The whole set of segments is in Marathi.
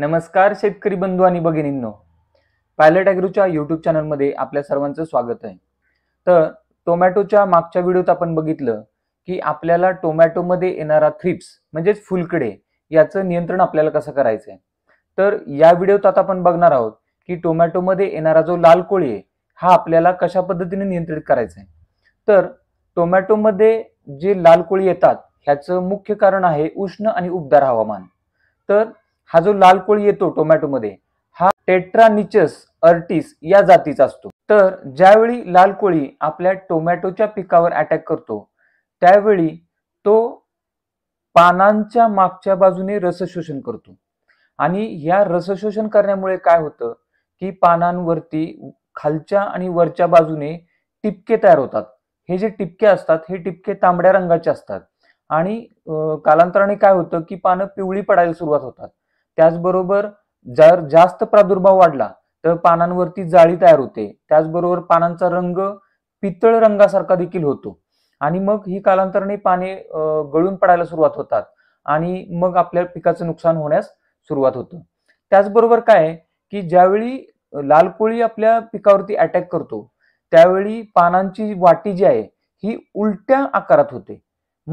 नमस्कार शेतकरी बंधू आणि भगिनींनो पायलट ॲग्रोच्या यूट्यूब चॅनलमध्ये आपल्या सर्वांचं स्वागत आहे तर टोमॅटोच्या मागच्या व्हिडिओत आपण बघितलं की आपल्याला टोमॅटोमध्ये येणारा थ्रिप्स म्हणजेच फुलकडे याचं नियंत्रण आपल्याला कसं करायचं आहे तर या व्हिडिओत आता आपण बघणार आहोत की टोमॅटोमध्ये येणारा जो लाल कोळी आहे हा आपल्याला कशा पद्धतीने नियंत्रित करायचा आहे तर टोमॅटोमध्ये जे लाल कोळी येतात ह्याचं मुख्य कारण आहे उष्ण आणि उबदार हवामान तर हा जो लाल कोळी येतो टोमॅटोमध्ये हा टेट्रानिचस अर्टिस या जातीचा असतो तर ज्यावेळी लाल कोळी आपल्या टोमॅटोच्या पिकावर अटॅक करतो त्यावेळी तो पानांच्या मागच्या बाजूने रसशोषण करतो आणि या रसशोषण करण्यामुळे काय होतं की पानांवरती खालच्या आणि वरच्या बाजूने टिपके तयार होतात हे जे टिपके असतात हे टिपके तांबड्या रंगाचे असतात आणि कालांतराने काय होतं की पानं पिवळी पडायला सुरुवात होतात त्याचबरोबर जर जास्त प्रादुर्भाव वाढला तर पानांवरती जाळी तयार होते त्याचबरोबर पानांचा रंग पितळ रंगासारखा देखील होतो आणि मग ही कालांतराने पाने गळून पडायला सुरुवात होतात आणि मग आपल्या पिकाचं नुकसान होण्यास सुरुवात होतं त्याचबरोबर काय की ज्यावेळी लाल कोळी आपल्या पिकावरती अटॅक करतो त्यावेळी पानांची वाटी जी आहे ही उलट्या आकारात होते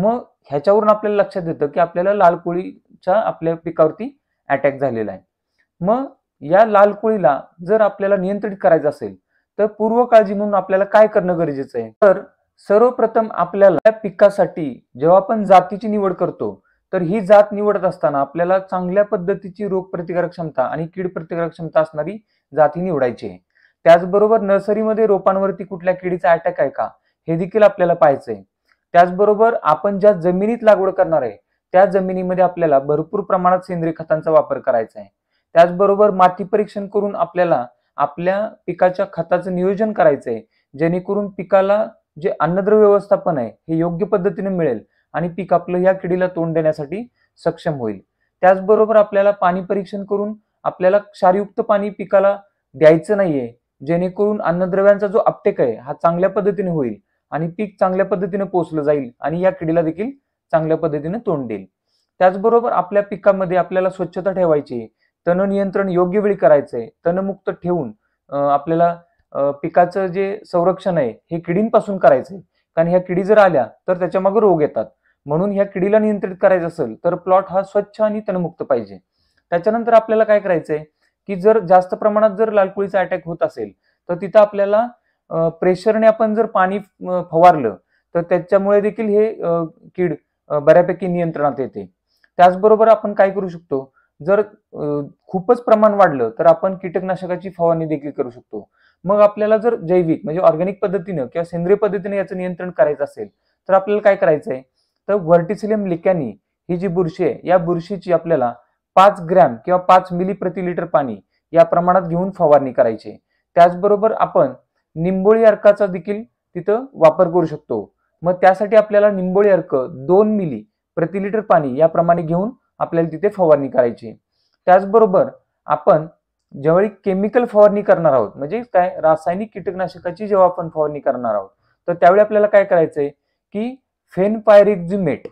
मग ह्याच्यावरून आपल्याला लक्षात येतं की आपल्याला लाल कोळीच्या आपल्या पिकावरती अटॅक झालेला आहे मग या लाल कोळीला जर आपल्याला नियंत्रित करायचं असेल तर पूर्व काळजी म्हणून आपल्याला काय करणं गरजेचं आहे तर सर्वप्रथम आपल्याला पिकासाठी जेव्हा आपण जातीची निवड करतो तर ही जात निवडत असताना आपल्याला चांगल्या पद्धतीची रोग प्रतिकारक क्षमता आणि कीड प्रतिकारक क्षमता असणारी जाती निवडायची आहे त्याचबरोबर नर्सरीमध्ये रोपांवरती कुठल्या किडीचा अटॅक आहे का हे देखील आपल्याला पाहायचंय त्याचबरोबर आपण ज्या जमिनीत लागवड करणार आहे त्या जमिनीमध्ये आपल्याला भरपूर प्रमाणात सेंद्रिय खतांचा वापर करायचा आहे त्याचबरोबर माती परीक्षण करून आपल्याला आपल्या पिकाच्या खताचं नियोजन करायचं आहे जेणेकरून पिकाला जे अन्नद्रव्य व्यवस्थापन आहे हे योग्य पद्धतीने मिळेल आणि पीक आपलं या किडीला तोंड देण्यासाठी सक्षम होईल त्याचबरोबर आपल्याला पाणी परीक्षण करून आपल्याला क्षारयुक्त पाणी पिकाला द्यायचं नाहीये जेणेकरून अन्नद्रव्यांचा जो अपटेक आहे हा चांगल्या पद्धतीने होईल आणि पीक चांगल्या पद्धतीने पोचलं जाईल आणि या किडीला देखील चांगल्या पद्धतीने तोंड देईल त्याचबरोबर आपल्या पिकामध्ये आपल्याला स्वच्छता ठेवायची तण नियंत्रण योग्य वेळी करायचंय तणमुक्त ठेवून आपल्याला पिकाचं जे संरक्षण आहे हे किडींपासून करायचंय कारण ह्या किडी जर आल्या तर त्याच्या मागे रोग येतात म्हणून ह्या किडीला नियंत्रित करायचं असेल तर प्लॉट हा स्वच्छ आणि तणमुक्त पाहिजे त्याच्यानंतर आपल्याला काय करायचंय की जर जास्त प्रमाणात जर लालकुळीचा अटॅक होत असेल तर तिथं आपल्याला प्रेशरने आपण जर पाणी फवारलं तर त्याच्यामुळे देखील हे किड बऱ्यापैकी नियंत्रणात येते त्याचबरोबर आपण काय करू शकतो जर खूपच प्रमाण वाढलं तर आपण कीटकनाशकाची फवारणी देखील करू शकतो मग आपल्याला जर जैविक म्हणजे ऑर्गॅनिक पद्धतीनं किंवा सेंद्रिय पद्धतीने याचं नियंत्रण करायचं असेल तर आपल्याला काय करायचं आहे तर व्हर्टिसिलियम लिकॅनी ही जी बुरशी आहे या बुरशीची आपल्याला पाच ग्रॅम किंवा पाच मिली प्रति लिटर पाणी या प्रमाणात घेऊन फवारणी करायची त्याचबरोबर आपण निंबोळी अर्काचा देखील तिथं वापर करू शकतो मग त्यासाठी आपल्याला निंबोळी अर्क दोन मिली प्रति लिटर पाणी याप्रमाणे घेऊन आपल्याला तिथे फवारणी करायची त्याचबरोबर आपण ज्यावेळी केमिकल फवारणी करणार आहोत म्हणजे काय रासायनिक कीटकनाशकाची जेव्हा आपण फवारणी करणार आहोत तर त्यावेळी आपल्याला काय करायचंय की फेनपायरिक्झुमेट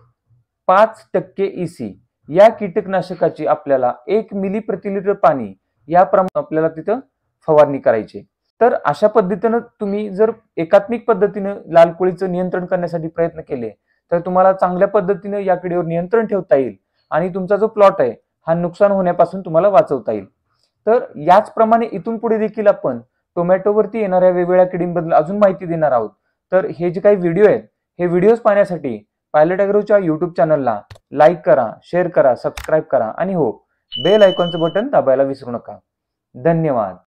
पाच टक्के इसी e या कीटकनाशकाची आपल्याला एक मिली प्रति लिटर पाणी याप्रमाणे आपल्याला तिथं फवारणी करायची तर अशा पद्धतीनं तुम्ही जर एकात्मिक पद्धतीनं लाल कोळीचं नियंत्रण करण्यासाठी प्रयत्न केले तर तुम्हाला चांगल्या पद्धतीनं या किडीवर नियंत्रण ठेवता येईल आणि तुमचा जो प्लॉट आहे हा नुकसान होण्यापासून तुम्हाला वाचवता येईल तर याचप्रमाणे इथून पुढे देखील आपण टोमॅटोवरती येणाऱ्या वेगवेगळ्या किडींबद्दल अजून माहिती देणार आहोत तर हे जे काही व्हिडिओ आहेत हे व्हिडिओज पाहण्यासाठी पायलट अग्रोच्या युट्यूब चॅनलला लाईक करा शेअर करा सबस्क्राईब करा आणि हो बेल आयकॉनचं बटन दाबायला विसरू नका धन्यवाद